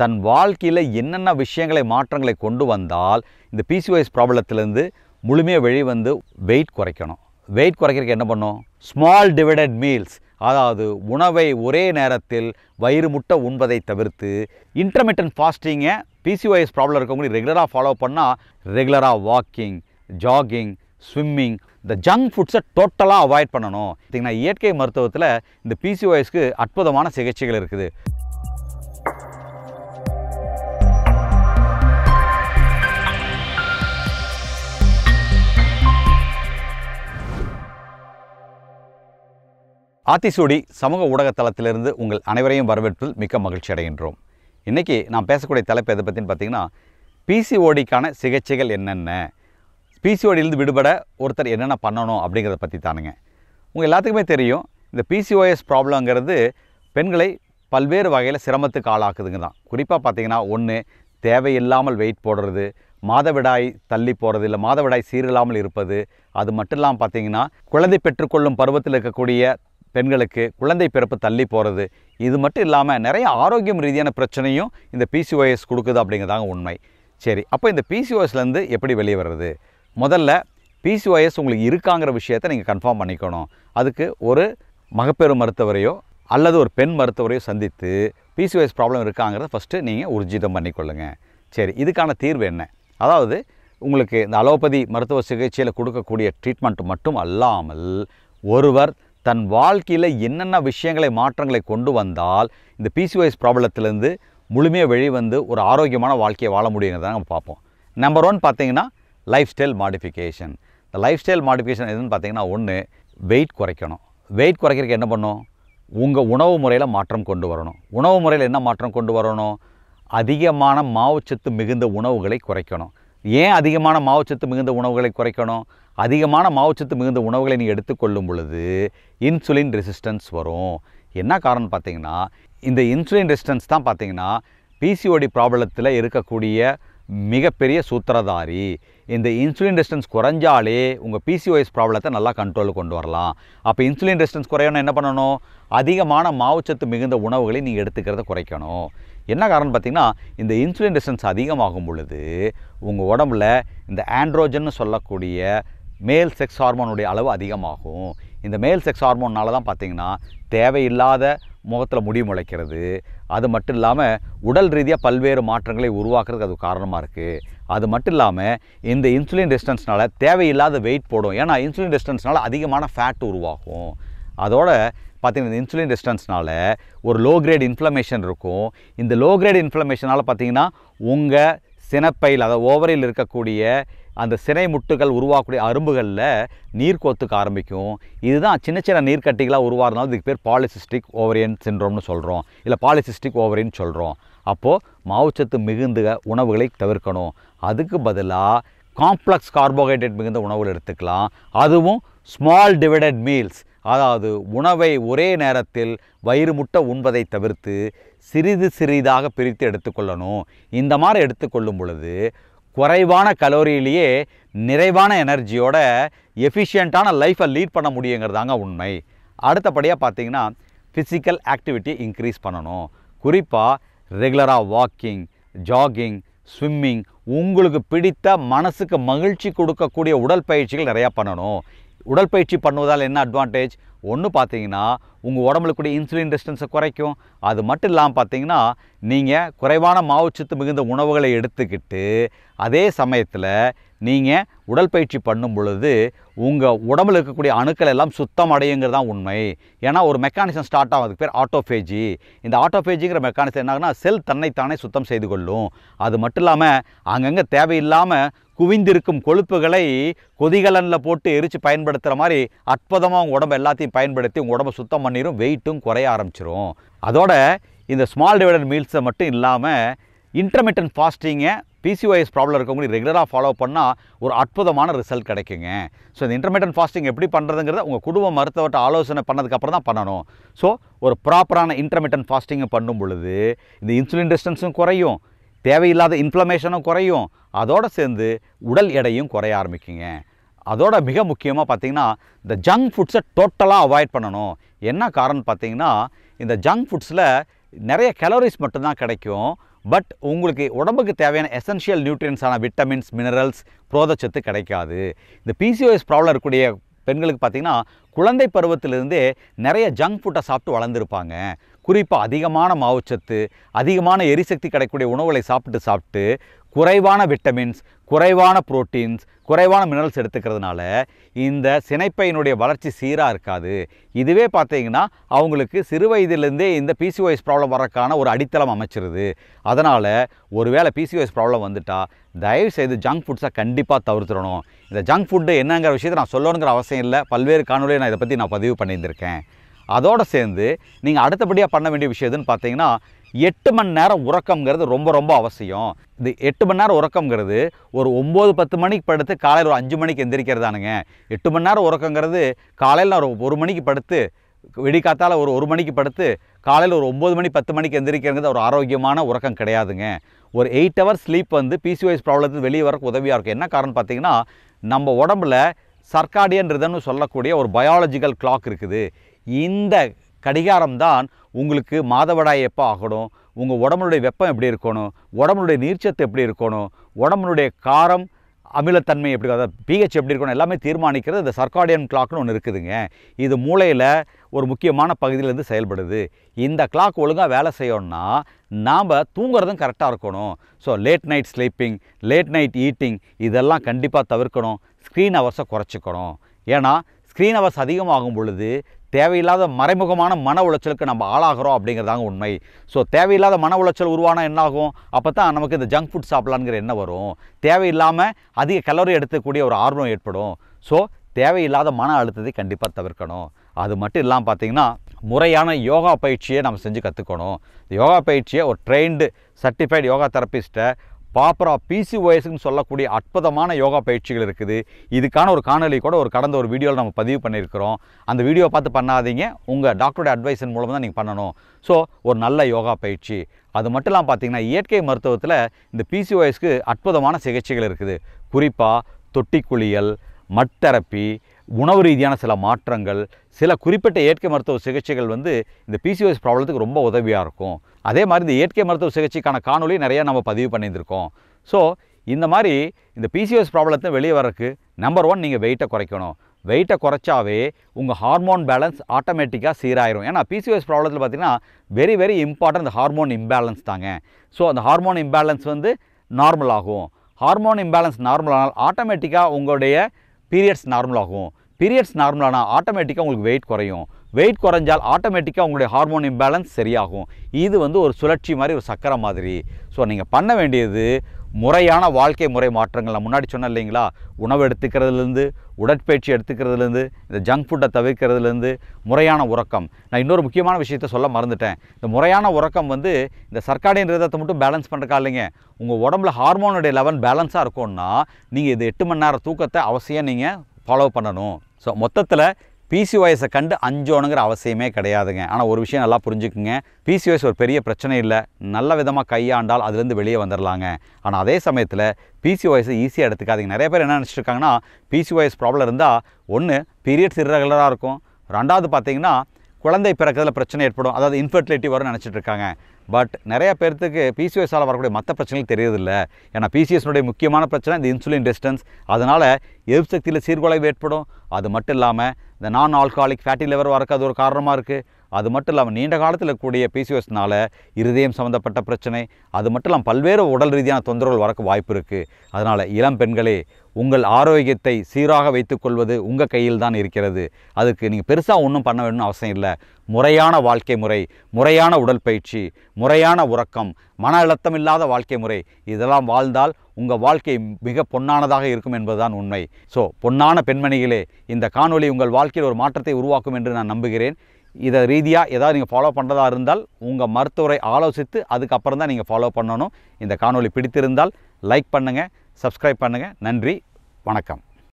தன் வாழ்க்கையில் என்னென்ன விஷயங்களை மாற்றங்களை கொண்டு வந்தால் இந்த பிசிஓஎஸ் ப்ராப்ளத்திலேருந்து முழுமையாக வெளியே வந்து வெயிட் குறைக்கணும் வெயிட் குறைக்கிறதுக்கு என்ன பண்ணும் ஸ்மால் டிவைடட் மீல்ஸ் அதாவது உணவை ஒரே நேரத்தில் வயிறு முட்டை உண்பதை தவிர்த்து இன்டர்மீடியன்ட் ஃபாஸ்டிங்கை பிசிஓஎஸ் ப்ராப்ளம் இருக்கவங்களுக்கு ரெகுலராக ஃபாலோ பண்ணால் ரெகுலராக வாக்கிங் ஜாகிங் ஸ்விம்மிங் இந்த ஜங்க் ஃபுட்ஸை டோட்டலாக அவாய்ட் பண்ணணும் பார்த்தீங்கன்னா இயற்கை மருத்துவத்தில் இந்த பிசிஓஎஸ்க்கு அற்புதமான சிகிச்சைகள் இருக்குது ஆத்திசூடி சமூக ஊடகத்தளத்திலிருந்து உங்கள் அனைவரையும் வரவேற்பில் மிக்க மகிழ்ச்சி அடைகின்றோம் இன்றைக்கி நான் பேசக்கூடிய தலைப்பு எதை பற்றின்னு பார்த்தீங்கன்னா பிசிஓடிக்கான சிகிச்சைகள் என்னென்ன பிசிஓடியிலிருந்து விடுபட ஒருத்தர் என்னென்ன பண்ணணும் அப்படிங்கிறத பற்றி தானுங்க உங்கள் எல்லாத்துக்குமே தெரியும் இந்த பிசிஓஎஸ் ப்ராப்ளங்கிறது பெண்களை பல்வேறு வகையில் சிரமத்துக்கு ஆளாக்குதுங்க தான் குறிப்பாக பார்த்திங்கன்னா ஒன்று தேவையில்லாமல் வெயிட் போடுறது மாதவிடாய் தள்ளி போகிறது இல்லை மாதவிடாய் சீரில்லாமல் இருப்பது அது மட்டும் இல்லாமல் பார்த்திங்கன்னா குழந்தை பெற்றுக்கொள்ளும் பருவத்தில் இருக்கக்கூடிய பெண்களுக்கு குழந்தை பிறப்பு தள்ளி போகிறது இது மட்டும் இல்லாமல் நிறைய ஆரோக்கியம் ரீதியான பிரச்சனையும் இந்த பிசிஓஎஸ் கொடுக்குது அப்படிங்கிறதாங்க உண்மை சரி அப்போ இந்த பிசிஓஎஸ்லேருந்து எப்படி வெளியே வர்றது முதல்ல பிசிஓஎஸ் உங்களுக்கு இருக்காங்கிற விஷயத்த நீங்கள் கன்ஃபார்ம் பண்ணிக்கணும் அதுக்கு ஒரு மகப்பேறு மருத்துவரையோ அல்லது ஒரு பெண் மருத்துவரையோ சந்தித்து பிசிஓஎஸ் ப்ராப்ளம் இருக்காங்கிறத ஃபஸ்ட்டு நீங்கள் உர்ஜிதம் பண்ணிக்கொள்ளுங்கள் சரி இதுக்கான தீர்வு என்ன அதாவது உங்களுக்கு இந்த அலோபதி மருத்துவ சிகிச்சையில் கொடுக்கக்கூடிய ட்ரீட்மெண்ட் மட்டும் அல்லாமல் ஒருவர் தன் வாழ்க்கையில் என்னென்ன விஷயங்களை மாற்றங்களை கொண்டு வந்தால் இந்த பிசிஓஎஸ் ப்ராப்ளத்திலேருந்து முழுமையாக வெளிவந்து ஒரு ஆரோக்கியமான வாழ்க்கையை வாழ முடியுங்கிறத நம்ம பார்ப்போம் நம்பர் ஒன் பார்த்தீங்கன்னா லைஃப் ஸ்டைல் மாடிஃபிகேஷன் இந்த லைஃப் ஸ்டைல் மாடிஃபிகேஷன் எதுன்னு பார்த்தீங்கன்னா ஒன்று வெயிட் குறைக்கணும் வெயிட் குறைக்கிறதுக்கு என்ன பண்ணும் உங்கள் உணவு முறையில் மாற்றம் கொண்டு வரணும் உணவு முறையில் என்ன மாற்றம் கொண்டு வரணும் அதிகமான மாவுச்சத்து மிகுந்த உணவுகளை குறைக்கணும் ஏன் அதிகமான மாவுச்சத்து மிகுந்த உணவுகளை குறைக்கணும் அதிகமான மாவுச்சத்து மிகுந்த உணவுகளை நீங்கள் எடுத்துக்கொள்ளும் பொழுது இன்சுலின் ரெசிஸ்டன்ஸ் வரும் என்ன காரணம் பார்த்தீங்கன்னா இந்த இன்சுலின் ரெசிஸ்டன்ஸ் தான் பார்த்தீங்கன்னா பிசிஓடி ப்ராப்ளத்தில் இருக்கக்கூடிய மிகப்பெரிய சூத்திரதாரி இந்த இன்சுலின் ரெசிஸ்டன்ஸ் குறைஞ்சாலே உங்கள் பிசிஓஎஸ் ப்ராப்ளத்தை நல்லா கண்ட்ரோலுக்கு கொண்டு வரலாம் அப்போ இன்சுலின் ரெசிஸ்டன்ஸ் குறையணும் என்ன பண்ணணும் அதிகமான மாவுச்சத்து மிகுந்த உணவுகளை நீங்கள் எடுத்துக்கிறத குறைக்கணும் என்ன காரணம் பார்த்திங்கன்னா இந்த இன்சுலின் ரெசன்ஸ் அதிகமாகும் பொழுது உங்கள் உடம்புல இந்த ஆண்ட்ரோஜன் சொல்லக்கூடிய மேல் செக்ஸ் ஹார்மோனுடைய அளவு அதிகமாகும் இந்த மேல் செக்ஸ் ஹார்மோன்னால தான் பார்த்திங்கன்னா தேவையில்லாத முகத்தில் முடி முளைக்கிறது அது மட்டும் இல்லாமல் உடல் ரீதியாக பல்வேறு மாற்றங்களை உருவாக்குறதுக்கு அது காரணமாக இருக்குது அது மட்டும் இல்லாமல் இந்த இன்சுலின் ரெசிஸ்டன்ஸ்னால் தேவையில்லாத வெயிட் போடும் ஏன்னா இன்சுலின் ரெசிஸ்டன்ஸ்னால் அதிகமான ஃபேட் உருவாகும் அதோட பார்த்திங்கன்னா இந்த இன்சுலின் ரெசிஸ்டன்ஸ்னால் ஒரு லோ கிரேட் இன்ஃப்ளமேஷன் இருக்கும் இந்த லோ கிரேட் இன்ஃப்ளமேஷனால் பார்த்திங்கன்னா உங்கள் சினப்பையில் அதாவது ஓவரையில் இருக்கக்கூடிய அந்த சினை முட்டுகள் உருவாக்கக்கூடிய அரும்புகளில் நீர் கொத்துக்க ஆரம்பிக்கும் இதுதான் சின்ன சின்ன நீர்க்கட்டிகளாக உருவாகிறதுனால இதுக்கு பேர் பாலிசிஸ்டிக் ஓவரியன் சின்ரோம்னு சொல்கிறோம் இல்லை பாலிசிஸ்டிக் ஓவரியன் சொல்கிறோம் அப்போது மாவுச்சத்து மிகுந்த உணவுகளை தவிர்க்கணும் அதுக்கு பதிலாக காம்ப்ளெக்ஸ் கார்போஹைட்ரேட் மிகுந்த உணவுகள் எடுத்துக்கலாம் அதுவும் ஸ்மால் டிவைடட் மீல்ஸ் அதாவது உணவை ஒரே நேரத்தில் வயிறு முட்டை உண்பதை தவிர்த்து சிறிது சிறிதாக பிரித்து எடுத்துக்கொள்ளணும் இந்த மாதிரி எடுத்துக்கொள்ளும் பொழுது குறைவான கலோரியிலேயே நிறைவான எனர்ஜியோட எஃபிஷியண்ட்டான லைஃப்பை லீட் பண்ண முடியுங்கிறதாங்க உண்மை அடுத்தபடியாக பார்த்திங்கன்னா ஃபிசிக்கல் ஆக்டிவிட்டி இன்க்ரீஸ் பண்ணணும் குறிப்பாக ரெகுலராக வாக்கிங் ஜாகிங் ஸ்விம்மிங் உங்களுக்கு பிடித்த மனசுக்கு மகிழ்ச்சி கொடுக்கக்கூடிய உடல் பயிற்சிகள் நிறையா பண்ணணும் உடற்பயிற்சி பண்ணுவதால் என்ன அட்வான்டேஜ் ஒன்று பார்த்தீங்கன்னா உங்கள் கூடிய இன்சுலின் ரெசிஸ்டன்ஸை குறைக்கும் அது மட்டும் இல்லாமல் பார்த்தீங்கன்னா நீங்கள் குறைவான மாவுச்சத்து மிகுந்த உணவுகளை எடுத்துக்கிட்டு அதே சமயத்தில் நீங்கள் உடற்பயிற்சி பண்ணும் பொழுது உங்கள் உடம்புல இருக்கக்கூடிய அணுக்கள் எல்லாம் சுத்தம் அடையுங்கிறது தான் உண்மை ஏன்னா ஒரு மெக்கானிசம் ஸ்டார்ட் ஆகும் அதுக்கு பேர் ஆட்டோஃபேஜி இந்த ஆட்டோஃபேஜிங்கிற மெக்கானிசம் என்னாகுன்னா செல் தன்னைத்தானே சுத்தம் செய்து கொள்ளும் அது மட்டும் இல்லாமல் அங்கங்கே தேவையில்லாமல் குவிந்திருக்கும் கொழுப்புகளை கொதிகலனில் போட்டு எரித்து பயன்படுத்துகிற மாதிரி அற்புதமாக உங்கள் உடம்பு எல்லாத்தையும் பயன்படுத்தி உங்கள் உடம்பு சுத்தம் பண்ணிடும் வெயிட்டும் குறைய ஆரம்பிச்சிரும் அதோட இந்த ஸ்மால் டிவைடன் மீல்ஸை மட்டும் இல்லாமல் இன்டர்மீடியன்ட் ஃபாஸ்டிங்கை பிசிஓஎஸ் ப்ராப்ளம் இருக்கவங்களுக்கு ரெகுலராக ஃபாலோ பண்ணால் ஒரு அற்புதமான ரிசல்ட் கிடைக்குங்க ஸோ இந்த இன்டர்மீடியன்ட் ஃபாஸ்டிங் எப்படி பண்ணுறதுங்கிறத உங்கள் குடும்ப மருத்துவர்கிட்ட ஆலோசனை பண்ணதுக்கப்புறம் தான் பண்ணணும் ஸோ ஒரு ப்ராப்பரான இன்டர்மீடியன்ட் ஃபாஸ்டிங்கை பண்ணும் பொழுது இந்த இன்சுலின் ரெசிஸ்டன்ஸும் குறையும் தேவையில்லாத இன்ஃப்ளமேஷனும் குறையும் அதோடு சேர்ந்து உடல் எடையும் குறைய ஆரம்பிக்குங்க அதோட மிக முக்கியமாக பார்த்திங்கன்னா இந்த ஜங்க் ஃபுட்ஸை டோட்டலாக அவாய்ட் பண்ணணும் என்ன காரணம் பார்த்திங்கன்னா இந்த ஜங்க் ஃபுட்ஸில் நிறைய கலோரிஸ் மட்டும்தான் கிடைக்கும் பட் உங்களுக்கு உடம்புக்கு தேவையான எசென்ஷியல் நியூட்ரியன்ஸான விட்டமின்ஸ் மினரல்ஸ் புரோதச்சத்து கிடைக்காது இந்த பிசிஓஎஸ் ப்ராப்ளம் இருக்கக்கூடிய பெண்களுக்கு பார்த்திங்கன்னா குழந்தை பருவத்திலிருந்தே நிறைய ஜங்க் ஃபுட்டை சாப்பிட்டு வளர்ந்துருப்பாங்க குறிப்பாக அதிகமான மாவுச்சத்து அதிகமான எரிசக்தி கிடைக்கக்கூடிய உணவுகளை சாப்பிட்டு சாப்பிட்டு குறைவான விட்டமின்ஸ் குறைவான புரோட்டீன்ஸ் குறைவான மினரல்ஸ் எடுத்துக்கிறதுனால இந்த சினைப்பையினுடைய வளர்ச்சி சீராக இருக்காது இதுவே பார்த்தீங்கன்னா அவங்களுக்கு சிறு வயதிலேருந்தே இந்த பிசிஓஎஸ் ப்ராப்ளம் வரக்கான ஒரு அடித்தளம் அமைச்சிருது அதனால் ஒருவேளை பிசிஓஎஸ் ப்ராப்ளம் வந்துட்டால் தயவு செய்து ஜங்க் ஃபுட்ஸை கண்டிப்பாக தவிர்த்துடணும் இந்த ஜங்க் ஃபுட்டு என்னங்கிற விஷயத்தை நான் சொல்லணுங்கிற அவசியம் இல்லை பல்வேறு காணொலியை நான் இதை பற்றி நான் பதிவு பண்ணியிருந்திருக்கேன் அதோடு சேர்ந்து நீங்கள் அடுத்தபடியாக பண்ண வேண்டிய விஷயம் எதுன்னு பார்த்தீங்கன்னா எட்டு மணி நேரம் உறக்கங்கிறது ரொம்ப ரொம்ப அவசியம் இது எட்டு மணி நேரம் உறக்கங்கிறது ஒரு ஒம்பது பத்து மணிக்கு படுத்து காலையில் ஒரு அஞ்சு மணிக்கு எந்திரிக்கிறதானுங்க எட்டு மணி நேரம் உறக்கங்கிறது காலையில் நான் ஒரு மணிக்கு படுத்து வெடிக்காத்தால் ஒரு ஒரு மணிக்கு படுத்து காலையில் ஒரு ஒம்பது மணி பத்து மணிக்கு எந்திரிக்கிறது ஒரு ஆரோக்கியமான உறக்கம் கிடையாதுங்க ஒரு எயிட் ஹவர் ஸ்லீப் வந்து பிசிஓஎஸ் ப்ராப்ளத்துக்கு வெளியே வரக்கு உதவியாக இருக்கும் என்ன காரணம் பார்த்தீங்கன்னா நம்ம உடம்புல சர்க்காடியன்றதுன்னு சொல்லக்கூடிய ஒரு பயாலஜிக்கல் கிளாக் இருக்குது இந்த கடிகாரம் தான் உங்களுக்கு மாதவிடாய் எப்போ ஆகணும் உங்கள் உடம்புடைய வெப்பம் எப்படி இருக்கணும் உடம்புடைய நீர்ச்சத்து எப்படி இருக்கணும் உடம்புடைய காரம் அமிலத்தன்மை எப்படி அதாவது பிஹெச் எப்படி இருக்கணும் எல்லாமே தீர்மானிக்கிறது இந்த சர்க்காடியன் கிளாக்னு ஒன்று இருக்குதுங்க இது மூளையில் ஒரு முக்கியமான பகுதியிலேருந்து செயல்படுது இந்த கிளாக் ஒழுங்காக வேலை செய்யணும்னா நாம் தூங்குறதும் கரெக்டாக இருக்கணும் so late night sleeping late night eating இதெல்லாம் கண்டிப்பாக தவிர்க்கணும் ஸ்க்ரீன் அவர்ஸை குறைச்சிக்கணும் ஏன்னா ஸ்க்ரீன் அவர்ஸ் அதிகமாகும் பொழுது தேவையில்லாத மறைமுகமான மன உளைச்சலுக்கு நம்ம ஆளாகிறோம் அப்படிங்கிறதாங்க உண்மை ஸோ தேவையில்லாத மன உளைச்சல் உருவானால் என்னாகும் அப்போ தான் நமக்கு இந்த ஜங்க் ஃபுட் சாப்பிட்லாங்கிற என்ன வரும் தேவையில்லாமல் அதிக கலோரி எடுத்துக்கூடிய ஒரு ஆர்வம் ஏற்படும் ஸோ தேவையில்லாத மன அழுத்தத்தை கண்டிப்பாக தவிர்க்கணும் அது மட்டும் இல்லாமல் பார்த்திங்கன்னா முறையான யோகா பயிற்சியை நம்ம செஞ்சு கற்றுக்கணும் யோகா பயிற்சியை ஒரு ட்ரெயின்டு சர்டிஃபைடு யோகா தெரப்பிஸ்ட்டை பாப்பரா பிசிஓஎஸ்ன்னு சொல்லக்கூடிய அற்புதமான யோகா பயிற்சிகள் இருக்குது இதுக்கான ஒரு காணொலி கூட ஒரு கடந்த ஒரு வீடியோவில் நம்ம பதிவு பண்ணியிருக்கிறோம் அந்த வீடியோ பார்த்து பண்ணாதீங்க உங்கள் டாக்டருடைய அட்வைஸின் மூலமாக தான் நீங்கள் பண்ணணும் ஸோ ஒரு நல்ல யோகா பயிற்சி அது மட்டும் இல்லாமல் பார்த்தீங்கன்னா இயற்கை மருத்துவத்தில் இந்த பிசிஓஎஸ்க்கு அற்புதமான சிகிச்சைகள் இருக்குது குறிப்பாக தொட்டி குளியல் மட்தெரப்பி உணவு ரீதியான சில மாற்றங்கள் சில குறிப்பிட்ட இயற்கை மருத்துவ சிகிச்சைகள் வந்து இந்த பிசிஓஎஸ் ப்ராப்ளத்துக்கு ரொம்ப உதவியாக இருக்கும் அதே மாதிரி இந்த இயற்கை மருத்துவ சிகிச்சைக்கான காணொலி நிறையா நம்ம பதிவு பண்ணியிருந்திருக்கோம் ஸோ இந்த மாதிரி இந்த பிசிஓஎஸ் ப்ராப்ளத்தை வெளியே வரக்கு நம்பர் ஒன் நீங்கள் வெயிட்டை குறைக்கணும் வெயிட்டை குறைச்சாவே உங்கள் ஹார்மோன் பேலன்ஸ் ஆட்டோமேட்டிக்காக சீராயிரும் ஏன்னா பிசிஓஎஸ் ப்ராப்ளத்தில் பார்த்திங்கன்னா வெரி வெரி இம்பார்ட்டன்ட் இந்த ஹார்மோன் இம்பேலன்ஸ் தாங்க ஸோ அந்த ஹார்மோன் இம்பேலன்ஸ் வந்து நார்மல் ஆகும் ஹார்மோன் இம்பேலன்ஸ் நார்மல் ஆனால் ஆட்டோமேட்டிக்காக உங்களுடைய பீரியட்ஸ் நார்மல் ஆகும் பீரியட்ஸ் நார்மலான ஆட்டோமேட்டிக்காக உங்களுக்கு வெயிட் குறையும் வெயிட் குறைஞ்சால் ஆட்டோமேட்டிக்காக உங்களுடைய ஹார்மோன் இம்பேலன்ஸ் சரியாகும் இது வந்து ஒரு சுழற்சி மாதிரி ஒரு சக்கரை மாதிரி ஸோ நீங்கள் பண்ண வேண்டியது முறையான வாழ்க்கை முறை மாற்றங்கள் நான் முன்னாடி சொன்னேன் இல்லைங்களா உணவு எடுத்துக்கிறதுலேருந்து உடற்பயிற்சி எடுத்துக்கிறதுலேருந்து இந்த ஜங்க் ஃபுட்டை தவிர்க்கிறதுலேருந்து முறையான உறக்கம் நான் இன்னொரு முக்கியமான விஷயத்த சொல்ல மறந்துட்டேன் இந்த முறையான உறக்கம் வந்து இந்த சர்க்காரின் ரீதத்தை மட்டும் பேலன்ஸ் பண்ணுறக்கா இல்லைங்க உங்கள் உடம்புல ஹார்மோனுடைய லெவல் பேலன்ஸாக இருக்கும்னா நீங்கள் இது எட்டு மணி நேரம் தூக்கத்தை அவசியம் நீங்கள் ஃபாலோ பண்ணணும் ஸோ மொத்தத்தில் பிசிஓஎஸை கண்டு அஞ்சோணுங்கிற அவசியமே கிடையாதுங்க ஆனால் ஒரு விஷயம் நல்லா புரிஞ்சுக்குங்க பிசிஓஎஸ் ஒரு பெரிய பிரச்சனை இல்லை நல்ல விதமாக கையாண்டால் அதுலேருந்து வெளியே வந்துடலாங்க ஆனால் அதே சமயத்தில் பிசிஓஎஸை ஈஸியாக எடுத்துக்காதீங்க நிறைய பேர் என்ன நினச்சிருக்காங்கன்னா பிசிஓஎஸ் ப்ராப்ளம் இருந்தால் ஒன்று பீரியட்ஸ் இரகுலராக இருக்கும் ரெண்டாவது பார்த்தீங்கன்னா குழந்தை பிறக்கிறதுல பிரச்சனை ஏற்படும் அதாவது இன்ஃபர்டிலிட்டி வரும்னு நினச்சிட்டு இருக்காங்க பட் நிறையா பேர்த்துக்கு பிசிஓஎஸால் வரக்கூடிய மற்ற பிரச்சனைகள் இல்லை ஏன்னா பிசிஎஸ்னுடைய முக்கியமான பிரச்சனை இந்த இன்சுலின் டிஸ்டன்ஸ் அதனால் சக்தியில் சீர்குலைவு ஏற்படும் அது மட்டும் இல்லாமல் இந்த நான் ஆல்கஹாலிக் ஃபேட்டி லிவர் வரக்கு அது ஒரு காரணமாக இருக்குது அது மட்டும் இல்லாமல் நீண்ட காலத்தில் கூடிய பிசிஓஸ்னால் இருதயம் சம்மந்தப்பட்ட பிரச்சனை அது மட்டும் இல்லாமல் பல்வேறு உடல் ரீதியான தொந்தரவுகள் வரக்கு வாய்ப்பு இருக்குது அதனால் இளம் பெண்களே உங்கள் ஆரோக்கியத்தை சீராக வைத்துக்கொள்வது உங்கள் கையில் தான் இருக்கிறது அதுக்கு நீங்கள் பெருசாக ஒன்றும் பண்ண வேணும்னு அவசியம் இல்லை முறையான வாழ்க்கை முறை முறையான உடற்பயிற்சி முறையான உறக்கம் மன அழுத்தம் இல்லாத வாழ்க்கை முறை இதெல்லாம் வாழ்ந்தால் உங்கள் வாழ்க்கை மிக பொன்னானதாக இருக்கும் என்பதுதான் உண்மை ஸோ பொன்னான பெண்மணிகளே இந்த காணொலி உங்கள் வாழ்க்கையில் ஒரு மாற்றத்தை உருவாக்கும் என்று நான் நம்புகிறேன் இதை ரீதியாக ஏதாவது நீங்கள் ஃபாலோ பண்ணுறதா இருந்தால் உங்கள் மருத்துவரை ஆலோசித்து அதுக்கப்புறம் தான் நீங்கள் ஃபாலோ பண்ணணும் இந்த காணொலி பிடித்திருந்தால் லைக் பண்ணுங்கள் சப்ஸ்கிரைப் பண்ணுங்கள் நன்றி வணக்கம்